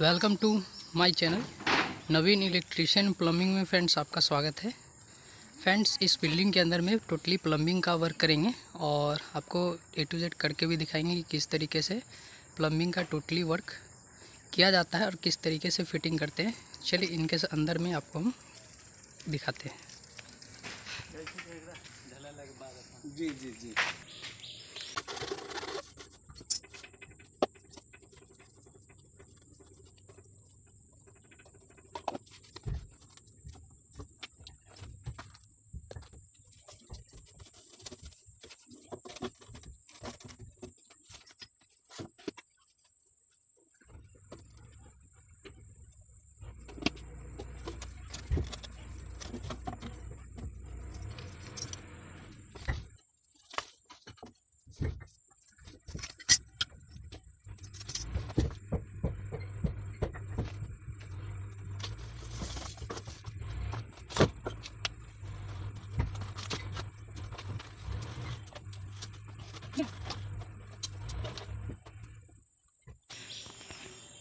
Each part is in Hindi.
welcome to my channel Naveen electrician plumbing में फ्रेंड्स आपका स्वागत है फ्रेंड्स इस बिल्डिंग के अंदर में टोटली प्लम्बिंग का वर्क करेंगे और आपको ए टू जेड करके भी दिखाएंगे कि किस तरीके से प्लम्बिंग का टोटली वर्क किया जाता है और किस तरीके से फिटिंग करते हैं चलिए इनके अंदर में आपको हम दिखाते हैं जी जी जी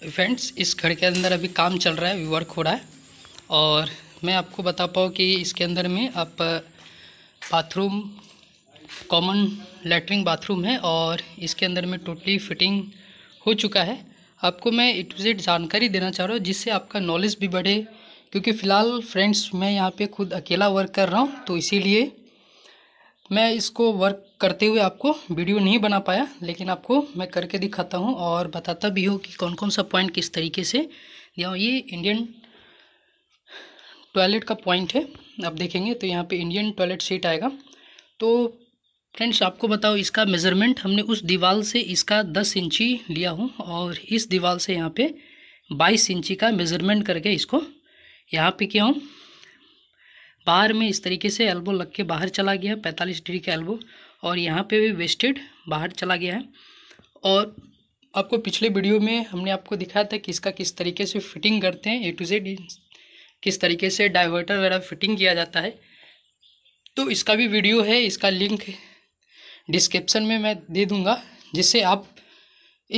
फ्रेंड्स इस घर के अंदर अभी काम चल रहा है वर्क हो रहा है और मैं आपको बता पाऊँ कि इसके अंदर में आप बाथरूम कॉमन लेटरिन बाथरूम है और इसके अंदर में टोटली फिटिंग हो चुका है आपको मैं ए टू जेड जानकारी देना चाह रहा हूँ जिससे आपका नॉलेज भी बढ़े क्योंकि फ़िलहाल फ्रेंड्स मैं यहाँ पे खुद अकेला वर्क कर रहा हूँ तो इसीलिए मैं इसको वर्क करते हुए आपको वीडियो नहीं बना पाया लेकिन आपको मैं करके दिखाता हूँ और बताता भी हूँ कि कौन कौन सा पॉइंट किस तरीके से दिया ये इंडियन टॉयलेट का पॉइंट है आप देखेंगे तो यहाँ पे इंडियन टॉयलेट सीट आएगा तो फ्रेंड्स आपको बताओ इसका मेज़रमेंट हमने उस दीवाल से इसका दस इंची लिया हूँ और इस दीवार से यहाँ पर बाईस इंची का मेज़रमेंट करके इसको यहाँ पर किया हूँ बाहर में इस तरीके से एल्बो लग के बाहर चला गया है पैंतालीस डिग्री का एल्बो और यहाँ पे भी वेस्टेड बाहर चला गया है और आपको पिछले वीडियो में हमने आपको दिखाया था कि इसका किस तरीके से फिटिंग करते हैं ए टू जेड किस तरीके से डाइवर्टर वगैरह फिटिंग किया जाता है तो इसका भी वीडियो है इसका लिंक डिस्क्रिप्सन में मैं दे दूँगा जिससे आप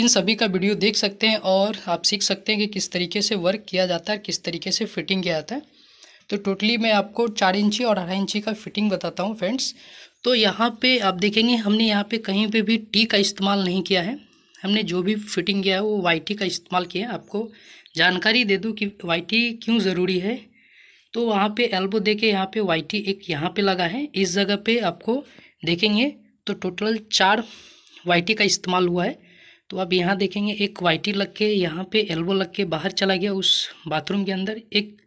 इन सभी का वीडियो देख सकते हैं और आप सीख सकते हैं कि किस तरीके से वर्क किया जाता है किस तरीके से फिटिंग किया जाता है तो टोटली मैं आपको चार इंची और अढ़ाई इंची का फिटिंग बताता हूँ फ्रेंड्स तो यहाँ पे आप देखेंगे हमने यहाँ पे कहीं पे भी टी का इस्तेमाल नहीं किया है हमने जो भी फिटिंग किया है वो वाई का इस्तेमाल किया है आपको जानकारी दे दूँ कि वाई क्यों ज़रूरी है तो वहाँ पे एल्बो दे के यहाँ पर वाई एक यहाँ पे लगा है इस जगह पे आपको देखेंगे तो टोटल चार वाई का इस्तेमाल हुआ है तो आप यहाँ देखेंगे एक वाई लग के यहाँ पे एल्बो लग के बाहर चला गया उस बाथरूम के अंदर एक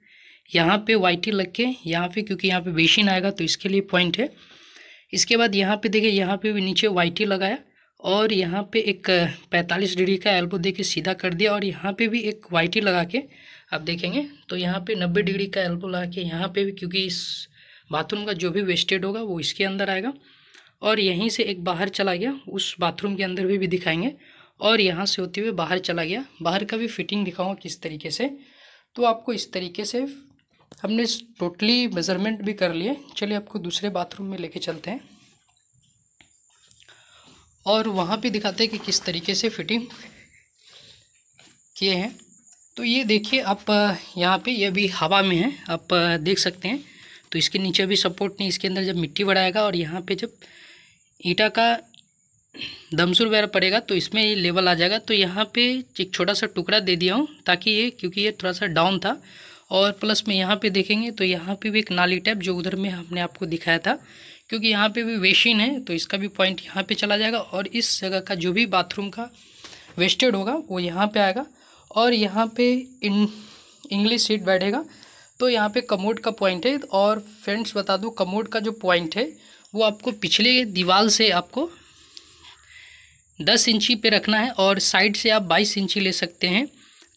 यहाँ पे वाई टी लग के यहाँ पे क्योंकि यहाँ पे बेसिन आएगा तो इसके लिए पॉइंट है इसके बाद यहाँ पे देखिए यहाँ पे भी नीचे वाई टी लगाया और यहाँ पे एक 45 डिग्री का एल्बो दे के सीधा कर दिया और यहाँ पे भी एक वाई टी लगा के आप देखेंगे तो यहाँ पे 90 डिग्री का एल्बो लगा के यहाँ पे भी क्योंकि इस बाथरूम का जो भी वेस्टेड होगा वो इसके अंदर आएगा और यहीं से एक बाहर चला गया उस बाथरूम के अंदर भी, भी दिखाएंगे और यहाँ से होते हुए बाहर चला गया बाहर का भी फिटिंग दिखाऊंगा किस तरीके से तो आपको इस तरीके से हमने टोटली मेज़रमेंट भी कर लिए चलिए आपको दूसरे बाथरूम में लेके चलते हैं और वहाँ पे दिखाते हैं कि किस तरीके से फिटिंग किए हैं तो ये देखिए आप यहाँ पे ये भी हवा में है आप देख सकते हैं तो इसके नीचे भी सपोर्ट नहीं इसके अंदर जब मिट्टी बढ़ाएगा और यहाँ पे जब ईटा का दमसूर वगैरह पड़ेगा तो इसमें ये लेवल आ जाएगा तो यहाँ पे एक छोटा सा टुकड़ा दे दिया हूँ ताकि ये क्योंकि ये थोड़ा सा डाउन था और प्लस में यहाँ पे देखेंगे तो यहाँ पे भी एक नाली टैप जो उधर में हमने आपको दिखाया था क्योंकि यहाँ पे भी वेशिन है तो इसका भी पॉइंट यहाँ पे चला जाएगा और इस जगह का जो भी बाथरूम का वेस्टेड होगा वो यहाँ पे आएगा और यहाँ पे इन इंग्लिश सीट बैठेगा तो यहाँ पे कमोड का पॉइंट है और फ्रेंड्स बता दूँ कमोड का जो पॉइंट है वो आपको पिछले दीवार से आपको दस इंची पर रखना है और साइड से आप बाईस इंची ले सकते हैं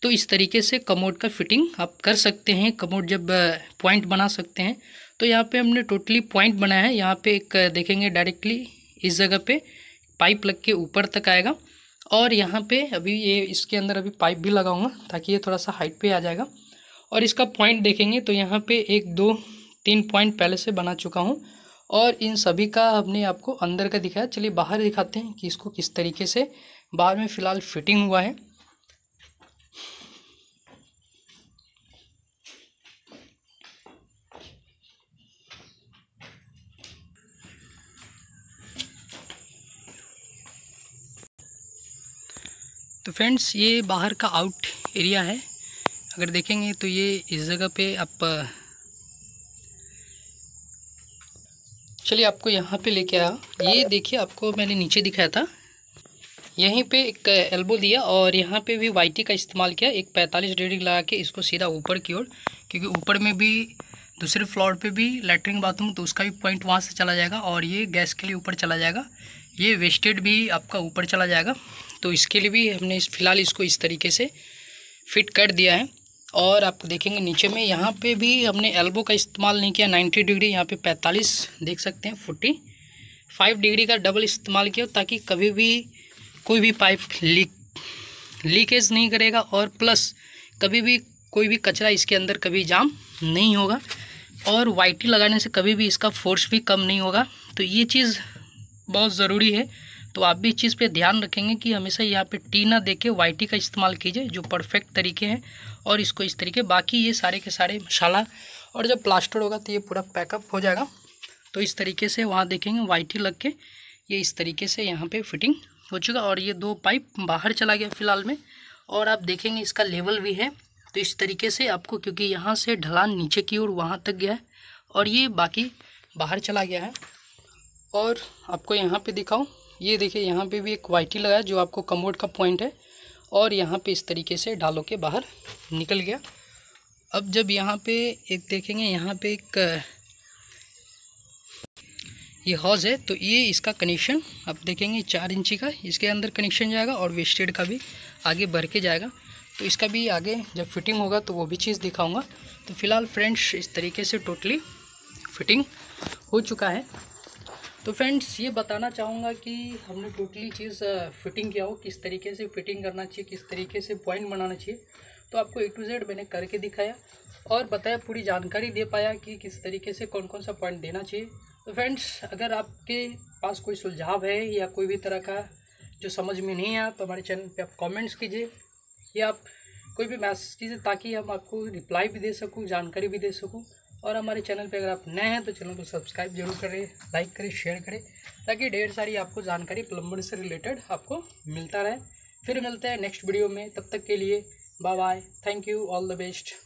तो इस तरीके से कमोड का फिटिंग आप कर सकते हैं कमोड जब पॉइंट बना सकते हैं तो यहाँ पे हमने टोटली पॉइंट बनाया है यहाँ पे एक देखेंगे डायरेक्टली इस जगह पे पाइप लग के ऊपर तक आएगा और यहाँ पे अभी ये इसके अंदर अभी पाइप भी लगाऊंगा ताकि ये थोड़ा सा हाइट पे आ जाएगा और इसका पॉइंट देखेंगे तो यहाँ पे एक दो तीन पॉइंट पहले से बना चुका हूँ और इन सभी का हमने आपको अंदर का दिखाया चलिए बाहर दिखाते हैं कि इसको किस तरीके से बाहर में फ़िलहाल फिटिंग हुआ है तो फ्रेंड्स ये बाहर का आउट एरिया है अगर देखेंगे तो ये इस जगह पे आप चलिए आपको यहाँ पे लेके आया ये देखिए आपको मैंने नीचे दिखाया था यहीं पे एक एल्बो दिया और यहाँ पे भी वाई का इस्तेमाल किया एक 45 डिग्री लगा के इसको सीधा ऊपर की ओर क्योंकि ऊपर में भी दूसरे फ्लोर पे भी लेटरिन बाथरूम तो उसका भी पॉइंट वहाँ से चला जाएगा और ये गैस के लिए ऊपर चला जाएगा ये वेस्टेड भी आपका ऊपर चला जाएगा तो इसके लिए भी हमने इस फ़िलहाल इसको इस तरीके से फिट कर दिया है और आप देखेंगे नीचे में यहाँ पे भी हमने एल्बो का इस्तेमाल नहीं किया 90 डिग्री यहाँ पे 45 देख सकते हैं 45 डिग्री का डबल इस्तेमाल किया ताकि कभी भी कोई भी पाइप लीक लीकेज नहीं करेगा और प्लस कभी भी कोई भी कचरा इसके अंदर कभी जाम नहीं होगा और वाइटी लगाने से कभी भी इसका फोर्स भी कम नहीं होगा तो ये चीज़ बहुत ज़रूरी है तो आप भी इस चीज़ पे ध्यान रखेंगे कि हमेशा यहाँ पे टी ना देके वाई टी का इस्तेमाल कीजिए जो परफेक्ट तरीके हैं और इसको इस तरीके बाकी ये सारे के सारे मसाला और जब प्लास्टर होगा तो ये पूरा पैकअप हो जाएगा तो इस तरीके से वहाँ देखेंगे वाई टी लग के ये इस तरीके से यहाँ पर फिटिंग हो चुका और ये दो पाइप बाहर चला गया फिलहाल में और आप देखेंगे इसका लेवल भी है तो इस तरीके से आपको क्योंकि यहाँ से ढलान नीचे की ओर वहाँ तक गया है और ये बाकी बाहर चला गया है और आपको यहाँ पे दिखाऊँ ये देखिए यहाँ पे भी एक वाइटी लगाया जो आपको कमोड का पॉइंट है और यहाँ पे इस तरीके से डालो के बाहर निकल गया अब जब यहाँ पे एक देखेंगे यहाँ पे एक ये हॉज है तो ये इसका कनेक्शन अब देखेंगे चार इंची का इसके अंदर कनेक्शन जाएगा और वेस्टेड का भी आगे बढ़ के जाएगा तो इसका भी आगे जब फिटिंग होगा तो वो भी चीज़ दिखाऊंगा तो फिलहाल फ्रेंड्स इस तरीके से टोटली फिटिंग हो चुका है तो फ्रेंड्स ये बताना चाहूँगा कि हमने टोटली चीज़ फिटिंग किया हो किस तरीके से फिटिंग करना चाहिए किस तरीके से पॉइंट बनाना चाहिए तो आपको ए टू जेड मैंने करके दिखाया और बताया पूरी जानकारी दे पाया कि किस तरीके से कौन कौन सा पॉइंट देना चाहिए तो फ्रेंड्स अगर आपके पास कोई सुलझाव है या कोई भी तरह का जो समझ में नहीं आया तो हमारे चैनल पर आप कॉमेंट्स कीजिए या आप कोई भी मैसेज कीजिए ताकि हम आपको रिप्लाई भी दे सकूँ जानकारी भी दे सकूँ और हमारे चैनल पे अगर आप नए हैं तो चैनल को सब्सक्राइब जरूर करें लाइक करें शेयर करें ताकि ढेर सारी आपको जानकारी प्लम्बर से रिलेटेड आपको मिलता रहे फिर मिलते हैं नेक्स्ट वीडियो में तब तक के लिए bye bye thank you all the best